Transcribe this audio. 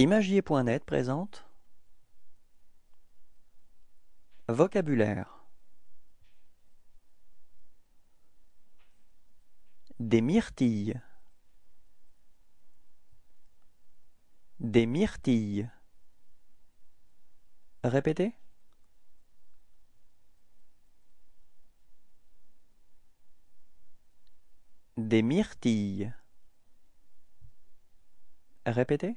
Imagier.net présente Vocabulaire Des myrtilles Des myrtilles Répétez Des myrtilles Répétez